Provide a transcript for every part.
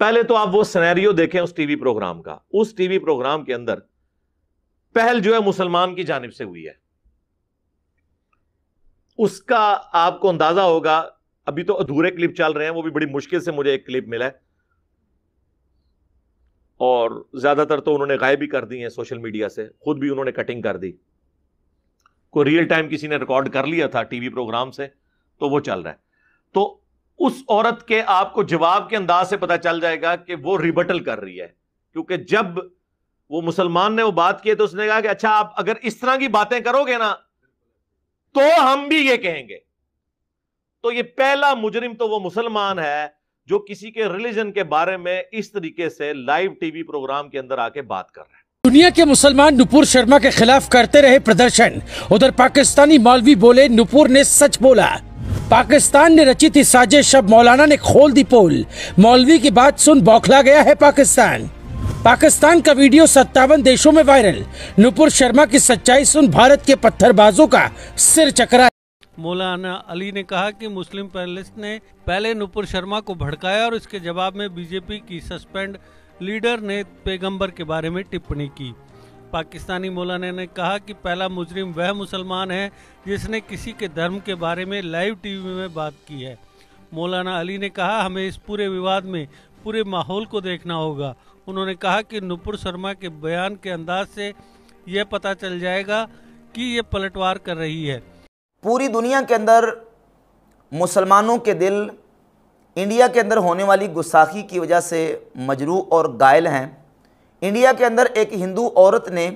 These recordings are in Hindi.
पहले तो आप वो सिनेरियो देखें उस टीवी प्रोग्राम का उस टीवी प्रोग्राम के अंदर पहल जो है मुसलमान की जानब से हुई है उसका आपको अंदाजा होगा अभी तो अधूरे क्लिप चल रहे हैं वो भी बड़ी मुश्किल से मुझे एक क्लिप मिला है और ज्यादातर तो उन्होंने गायब भी कर दी है सोशल मीडिया से खुद भी उन्होंने कटिंग कर दी को रियल टाइम किसी ने रिकॉर्ड कर लिया था टीवी प्रोग्राम से तो वो चल रहा है तो उस औरत के आपको जवाब के अंदाज से पता चल जाएगा कि वो रिबटल कर रही है क्योंकि जब वो मुसलमान ने वो बात की तो उसने कहा कि अच्छा आप अगर इस तरह की बातें करोगे ना तो हम भी ये कहेंगे तो ये पहला मुजरिम तो वो मुसलमान है जो किसी के रिलीजन के बारे में इस तरीके से लाइव टीवी प्रोग्राम के अंदर आके बात कर रहे हैं दुनिया के मुसलमान नुपुर शर्मा के खिलाफ करते रहे प्रदर्शन उधर पाकिस्तानी मौलवी बोले नुपुर ने सच बोला पाकिस्तान ने रची थी साजिश अब मौलाना ने खोल दी पोल मौलवी की बात सुन बौखला गया है पाकिस्तान पाकिस्तान का वीडियो सत्तावन देशों में वायरल नुपुर शर्मा की सच्चाई सुन भारत के पत्थरबाजों का सिर चकरा मौलाना अली ने कहा कि मुस्लिम पैलेस ने पहले नुपुर शर्मा को भड़काया और इसके जवाब में बीजेपी की सस्पेंड लीडर ने पैगंबर के बारे में टिप्पणी की पाकिस्तानी मौलाना ने कहा कि पहला मुजरिम वह मुसलमान है जिसने किसी के धर्म के बारे में लाइव टीवी में बात की है मौलाना अली ने कहा हमें इस पूरे विवाद में पूरे माहौल को देखना होगा उन्होंने कहा कि नुपुर शर्मा के बयान के अंदाज से यह पता चल जाएगा कि ये पलटवार कर रही है पूरी दुनिया के अंदर मुसलमानों के दिल इंडिया के अंदर होने वाली गुस्साखी की वजह से मजरू और गायल हैं इंडिया के अंदर एक हिंदू औरत ने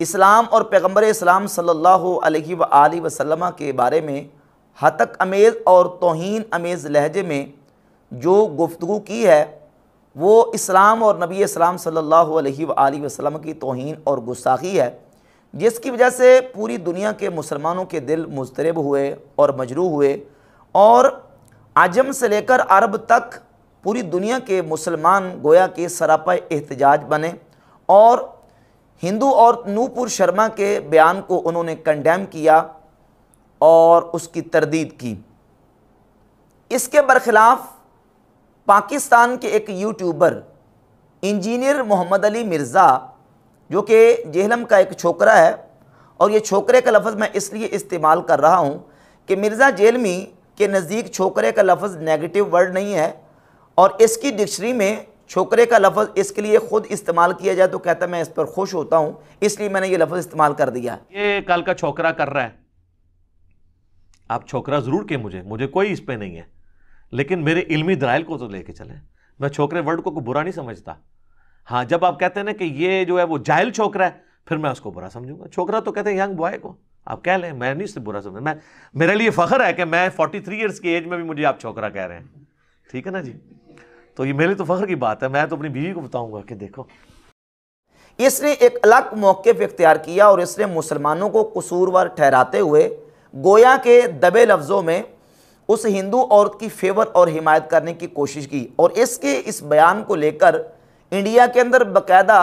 इस्लाम और पैगंबर इस्लाम सल्लल्लाहु अलैहि वसल्लम के बारे में हतक अमेज़ और तोहन अमेज़ लहजे में जो गुफ्तु की है वो इस्लाम और नबी इस्लाम सल्लल्लाहु अलैहि वसल्लम की तोहन और गुस्साखी है जिसकी वजह से पूरी दुनिया के मुसलमानों के दिल मुस्तरब हुए और मजरू हुए और आजम से लेकर अरब तक पूरी दुनिया के मुसलमान गोया के सरापा एहतजाज बने और हिंदू और नूपुर शर्मा के बयान को उन्होंने कंडेम किया और उसकी तरदीद की इसके बरखिलाफ़ पाकिस्तान के एक यूट्यूबर इंजीनियर मोहम्मद अली मिर्ज़ा जो कि जेहलम का एक छोकरा है और ये छोकरे का लफ्ज़ मैं इसलिए इस्तेमाल कर रहा हूँ कि मिर्ज़ा जेलमी के नज़दीक छोकरे का लफ्ज़ नेगेटिव वर्ड नहीं है और इसकी डिक्शनरी में छोकरे का लफ्ज़ इसके लिए ख़ुद इस्तेमाल किया जाए तो कहता मैं इस पर खुश होता हूं इसलिए मैंने ये लफ्ज़ इस्तेमाल कर दिया ये कल का छोकरा कर रहा है आप छोकरा ज़रूर के मुझे मुझे कोई इस पर नहीं है लेकिन मेरे इल्मी दराइल को तो लेके चले मैं छोकरे वर्ड को बुरा नहीं समझता हाँ जब आप कहते हैं ना कि ये जो है वो जाहिल छोकरा है फिर मैं उसको बुरा समझूंगा छोकरा तो कहते हैं यंग बॉय को आप कह लें मैं नहीं उससे बुरा समझ मैं मेरे लिए फ़ख्र है कि मैं 43 थ्री ईयर्स की एज में भी मुझे आप छोकरा कह रहे हैं ठीक है ना जी तो ये मेरे तो फ़ख्र की बात है मैं तो अपनी बीवी को बताऊंगा कि देखो इसने एक अलग मौक़ इख्तियार किया और इसने मुसलमानों को कसूरवार ठहराते हुए गोया के दबे लफ्ज़ों में उस हिंदू औरत की फेवर और हिमायत करने की कोशिश की और इसके इस बयान को लेकर इंडिया के अंदर बाकायदा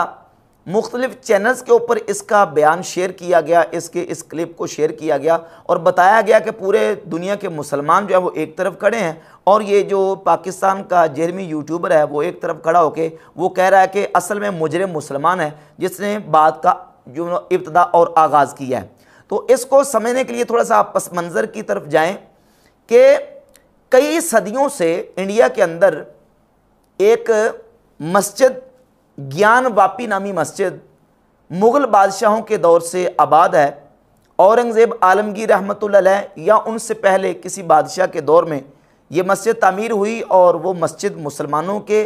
मुख्तलिफ चैनल्स के ऊपर इसका बयान शेयर किया गया इसके इस क्लिप को शेयर किया गया और बताया गया कि पूरे दुनिया के मुसलमान जो है वो एक तरफ खड़े हैं और ये जो पाकिस्तान का जहरमी यूट्यूबर है वो एक तरफ खड़ा होके वो कह रहा है कि असल में मुजरम मुसलमान है जिसने बात का जो इब्तदा और आगाज़ किया है तो इसको समझने के लिए थोड़ा सा आप पस मंज़र की तरफ जाएँ कि कई सदियों से इंडिया के अंदर एक मस्जिद ज्ञान वापी नामी मस्जिद मुग़ल बादशाहों के दौर से आबाद है औरंगज़ेब आलमगीर रहमत या उनसे पहले किसी बादशाह के दौर में ये मस्जिद तामीर हुई और वो मस्जिद मुसलमानों के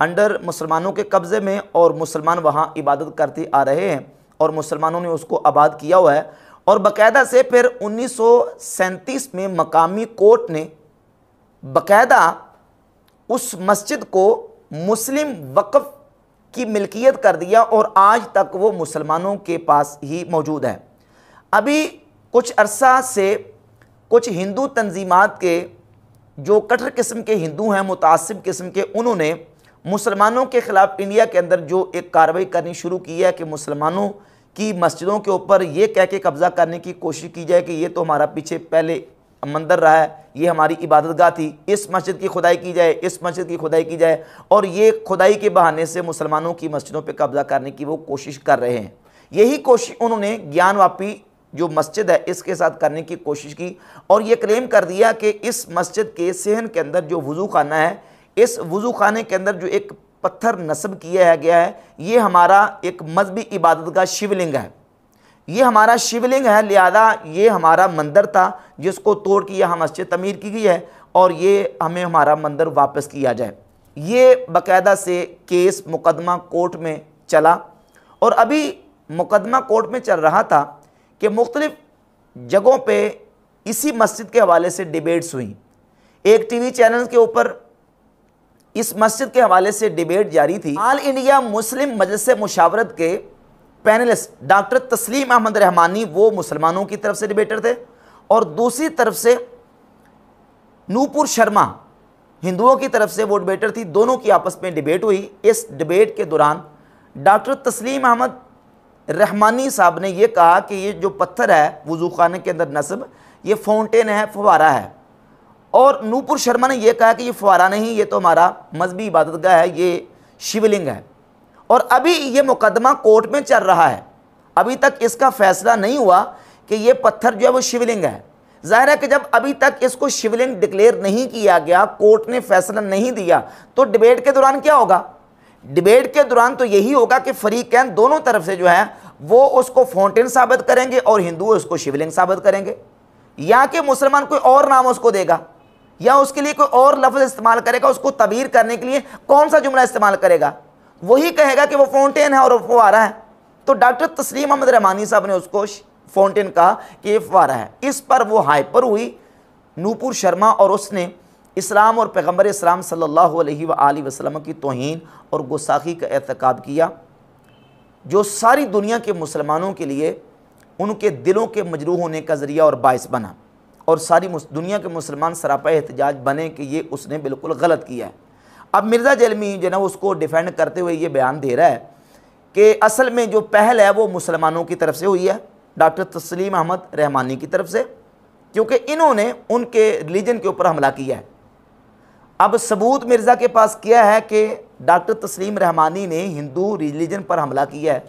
अंडर मुसलमानों के कब्ज़े में और मुसलमान वहाँ इबादत करते आ रहे हैं और मुसलमानों ने उसको आबाद किया हुआ है और बकायदा से फिर उन्नीस में मकामी कोर्ट ने बाकायदा उस मस्जिद को मुस्लिम वक्फ़ की मिल्कियत कर दिया और आज तक वो मुसलमानों के पास ही मौजूद है अभी कुछ अरसा से कुछ हिंदू तंजीमात के जो कठर किस्म के हिंदू हैं मुतासिब किस्म के उन्होंने मुसलमानों के ख़िलाफ़ इंडिया के अंदर जो एक कार्रवाई करनी शुरू की है कि मुसलमानों की मस्जिदों के ऊपर ये कह के कब्ज़ा करने की कोशिश की जाए कि ये तो हमारा पीछे पहले मंदिर रहा है ये हमारी इबादतगाह थी इस मस्जिद की खुदाई की जाए इस मस्जिद की खुदाई की जाए और ये खुदाई के बहाने से मुसलमानों की मस्जिदों पर कब्जा करने की वो कोशिश कर रहे हैं यही कोशिश उन्होंने ज्ञानवापी जो मस्जिद है इसके साथ करने की कोशिश की और ये क्लेम कर दिया कि इस मस्जिद के सहन के अंदर जो वज़ू खाना है इस वज़ू खाने के अंदर जो एक पत्थर नस्ब किया गया है ये हमारा एक मजहबी इबादत का शिवलिंग है ये हमारा शिवलिंग है लिहाजा ये हमारा मंदिर था जिसको तोड़ के यहाँ मस्जिद तमीर की गई है और ये हमें हमारा मंदिर वापस किया जाए ये बाकायदा से केस मुकदमा कोर्ट में चला और अभी मुकदमा कोर्ट में चल रहा था कि मुख्तलिफ़ जगहों पे इसी मस्जिद के हवाले से डिबेट्स हुई एक टीवी चैनल के ऊपर इस मस्जिद के हवाले से डिबेट जारी थी ऑल इंडिया मुस्लिम मजलिस मुशावरत के पैनलिस्ट डॉक्टर तस्लीम अहमद रहमानी वो मुसलमानों की तरफ से डिबेटर थे और दूसरी तरफ से नूपुर शर्मा हिंदुओं की तरफ से वो डिबेटर थी दोनों की आपस में डिबेट हुई इस डिबेट के दौरान डॉक्टर तस्लीम अहमद रहमानी साहब ने ये कहा कि ये जो पत्थर है वजू खाने के अंदर नस्ब ये फाउंटेन है फवारा है और नूपुर शर्मा ने यह कहा कि ये फवारा नहीं ये तो हमारा मजहबी इबादतगाह है ये शिवलिंग है और अभी ये मुकदमा कोर्ट में चल रहा है अभी तक इसका फैसला नहीं हुआ कि ये पत्थर जो है वो शिवलिंग है जाहिर है कि जब अभी तक इसको शिवलिंग डिक्लेयर नहीं किया गया कोर्ट ने फैसला नहीं दिया तो डिबेट के दौरान क्या होगा डिबेट के दौरान तो यही होगा कि फरीकैन दोनों तरफ से जो है वो उसको फाउंटेन साबित करेंगे और हिंदू उसको शिवलिंग साबित करेंगे या कि मुसलमान कोई और नाम उसको देगा या उसके लिए कोई और लफ्ज़ इस्तेमाल करेगा उसको तबीर करने के लिए कौन सा जुमला इस्तेमाल करेगा वही कहेगा कि वो फाउंटेन है और वो फुहारा है तो डॉक्टर तस्लीम अहमद रहमानी साहब ने उसको फाउंटेन कहा कि ये फुहारा है इस पर वो हाइपर हुई नूपुर शर्मा और उसने इस्लाम और पैगम्बर इस्लाम सल्लल्लाहु अलैहि वसल्लम की तोहन और गुस्साखी का एहतकाब किया जो सारी दुनिया के मुसलमानों के लिए उनके दिलों के मजरू होने का ज़रिया और बायस बना और सारी दुनिया के मुसलमान सरापा एहतजाज बने कि ये उसने बिल्कुल गलत किया है अब मिर्ज़ा जलमी जो है ना उसको डिफेंड करते हुए ये बयान दे रहा है कि असल में जो पहल है वो मुसलमानों की तरफ से हुई है डॉक्टर तस्लीम अहमद रहमानी की तरफ से क्योंकि इन्होंने उनके रिलीजन के ऊपर हमला किया है अब सबूत मिर्ज़ा के पास किया है कि डॉक्टर तस्लीम रहमानी ने हिंदू रिलीजन पर हमला किया है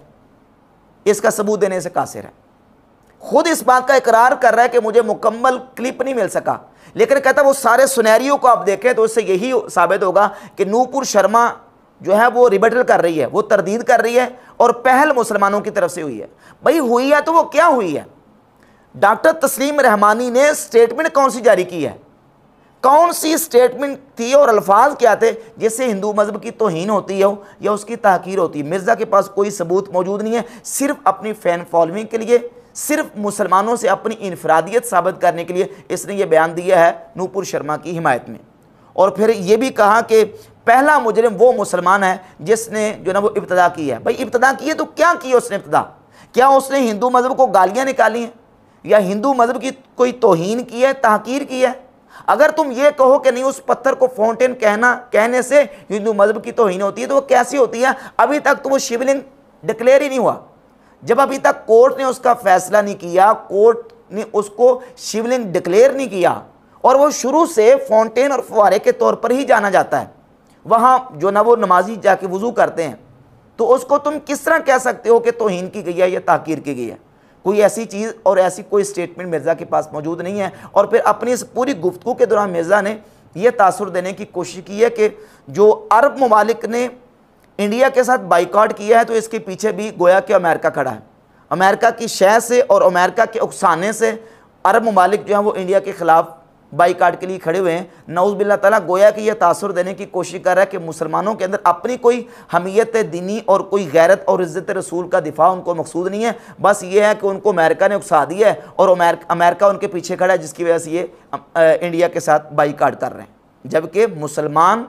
इसका सबूत देने से कासिर है खुद इस बात का इकरार कर रहा है कि मुझे मुकम्मल क्लिप नहीं मिल सका लेकिन कहता वो सारे सुनहरियों को आप देखें तो उससे यही साबित होगा कि नूपुर शर्मा जो है वो रिबेटल कर रही है वो तरदीद कर रही है और पहल मुसलमानों की तरफ से हुई है भाई हुई है तो वो क्या हुई है डॉक्टर तस्लीम रहमानी ने स्टेटमेंट कौन सी जारी की है कौन सी स्टेटमेंट थी और अल्फाज क्या थे जिससे हिंदू मज़हब की तोहन होती है या उसकी तहकीर होती है मिर्ज़ा के पास कोई सबूत मौजूद नहीं है सिर्फ अपनी फ़ैन फॉलोइंग के लिए सिर्फ मुसलमानों से अपनी इनफरादियत साबित करने के लिए इसने ये बयान दिया है नूपुर शर्मा की हिमायत में और फिर ये भी कहा कि पहला मुजरम वो मुसलमान है जिसने जो ना वो इब्तदा की है भाई इब्तदा की है तो क्या किया उसने इब्तदा क्या उसने हिंदू मज़हब को गालियाँ निकाली हैं या हिंदू मज़हब की कोई तोहन की है तहकीर की है अगर तुम ये कहो कि नहीं उस पत्थर को फाउंटेन कहना कहने से हिंदू मज़हब की तोहन होती है तो वो कैसी होती है अभी तक तो वो शिवलिंग डिक्लेयर ही नहीं हुआ जब अभी तक कोर्ट ने उसका फैसला नहीं किया कोर्ट ने उसको शिवलिंग डिक्लेयर नहीं किया और वो शुरू से फाउंटेन और फुहारे के तौर पर ही जाना जाता है वहाँ जो ना वो नमाजी जाके वज़ू करते हैं तो उसको तुम किस तरह कह सकते हो कि तोहन की गई है या ताकीर की गई है कोई ऐसी चीज़ और ऐसी कोई स्टेटमेंट मिर्ज़ा के पास मौजूद नहीं है और फिर अपनी इस पूरी गुफ्तु के दौरान मिर्ज़ा ने यह तासर देने की कोशिश की है कि जो अरब ममालिक ने इंडिया के साथ बाइकआउट किया है तो इसके पीछे भी गोया के अमेरिका खड़ा है अमेरिका की शय से और अमेरिका के उकसाने से अरब ममालिक जो हैं वो इंडिया के ख़िलाफ़ बाईकाट के लिए खड़े हुए हैं नौज बिल्ला तला गोया कि यह तासर देने की कोशिश कर रहा है कि मुसलमानों के अंदर अपनी कोई हमीयत दीनी और कोई गैरत और इज़्ज़त रसूल का दिफा उनको मकसूद नहीं है बस ये है कि उनको अमेरिका ने उकसा दिया है और अमेरिका उनके पीछे खड़ा है जिसकी वजह से ये इंडिया के साथ बाइकाट कर रहे हैं जबकि मुसलमान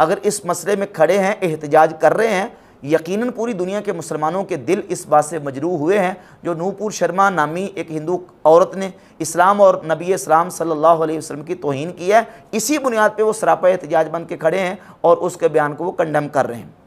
अगर इस मसले में खड़े हैं एहतजाज कर रहे हैं यकीनन पूरी दुनिया के मुसलमानों के दिल इस बात से मजरू हुए हैं जो नूपुर शर्मा नामी एक हिंदू औरत ने इस्लाम और नबी इस्लाम सल्लल्लाहु अलैहि वसल्लम की तोहन की है इसी बुनियाद पे वो सरापा एहतजाज बन के खड़े हैं और उसके बयान को वो कंडम कर रहे हैं